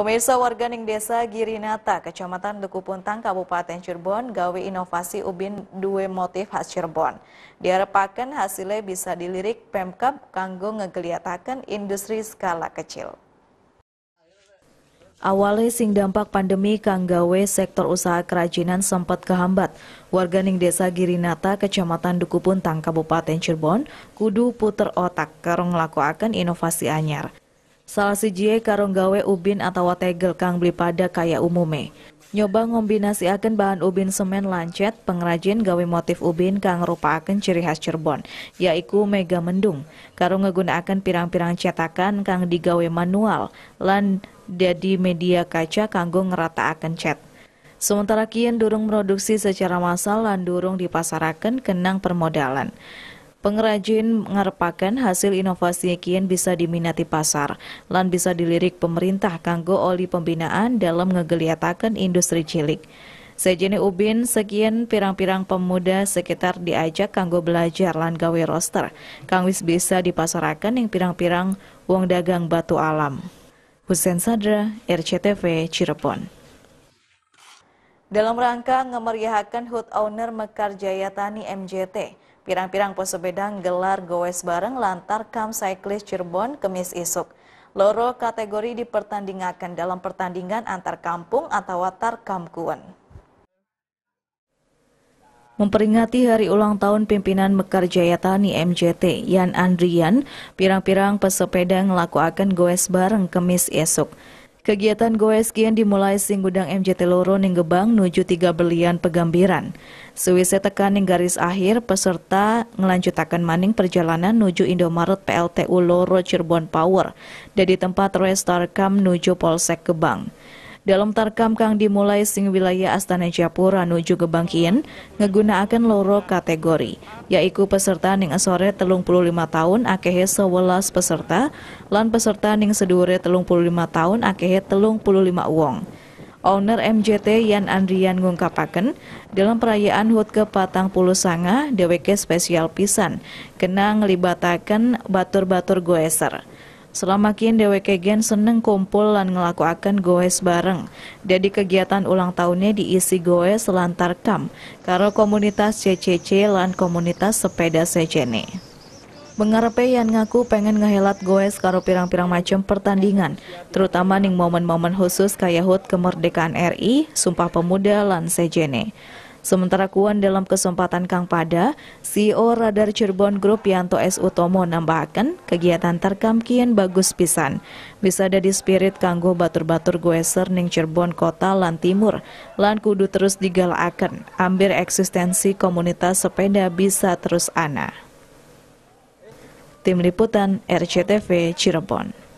Pemirsa warga Ning Desa Girinata, Kecamatan Dukupuntang Kabupaten Cirebon, gawe inovasi ubin dua motif khas Cirebon. diharapkan hasilnya bisa dilirik Pemkap kanggo ngegeliataken industri skala kecil. Awalnya sing dampak pandemi kang gawe sektor usaha kerajinan sempat kehambat. Warga ning desa Girinata, kecamatan Dukupuntang, Kabupaten Cirebon, kudu puter otak karo ngelakuakan inovasi anyar salah si jie karung gawe ubin atau tegel kang beli pada kaya umume. Nyoba akan bahan ubin semen lancet, pengrajin gawe motif ubin kang rupa akan ciri khas Cirebon, yaitu mega mendung, ngeguna akan pirang-pirang cetakan kang digawe manual, lan jadi media kaca kanggo akan cet. Sementara kian durung produksi secara massal lan durung dipasarakan kenang permodalan. Pengrajin ngarepaken hasil inovasi kian bisa diminati pasar, lan bisa dilirik pemerintah kanggo oli pembinaan dalam ngegeliatakan industri cilik. Sejene ubin sekian pirang-pirang pemuda sekitar diajak kanggo belajar lan gawe roster, kang wis bisa dipasarakan yang pirang-pirang uang dagang batu alam. Husen Sadra, RCTV, Cirebon. Dalam rangka ngemeriahkan HUT Owner Mekar Jaya Tani MJT, Pirang-pirang pesepedang gelar goes bareng lantar kam cyclist Cirebon kemis isuk. Loro kategori dipertandingkan dalam pertandingan antar kampung atau kampuan. Memperingati hari ulang tahun pimpinan Mekar Jaya Tani MJT, Yan Andrian, pirang-pirang pesepeda ngelakuakan goes bareng kemis esok. Kegiatan goes kian dimulai singgudang MJT Loro ning Gebang nuju tiga belian pegambiran. Sewise tekan ning garis akhir, peserta ngelanjutakan maning perjalanan nuju Indomaret PLTU Loro Cirebon Power dari tempat Restarkam nuju Polsek Gebang. Dalam tarkam kang dimulai sing wilayah Astana Japura nuju ke Bangkien ngegunaaken loro kategori, yaitu peserta ning asore telung puluh lima tahun akehe sewelas peserta, lan peserta ning sedure telung puluh lima tahun akehe telung puluh lima uang. Owner MJT Yan Andrian ngungkapaken dalam perayaan HUT ke patang puluh sanga DWK spesial pisan kena ngelibataken batur-batur goeser. Selama kini DWK Gen seneng kumpul dan ngelakuakan goes bareng. Jadi kegiatan ulang tahunnya diisi goes lantar kam, karo komunitas CCC dan komunitas sepeda sejene. Mengarepe yang ngaku pengen ngehelat goes karo pirang-pirang macam pertandingan, terutama ning momen-momen khusus kayak hut kemerdekaan RI, Sumpah Pemuda, lan sejene. Sementara Kuan dalam kesempatan Kang Pada, CEO Radar Cirebon Group Yanto S. Utomo nambahkan kegiatan terkam kian bagus pisan. Bisa ada spirit kanggo batur-batur goeser ning Cirebon kota lan timur, lan kudu terus digalakan, ambil eksistensi komunitas sepeda bisa terus ana. Tim Liputan RCTV Cirebon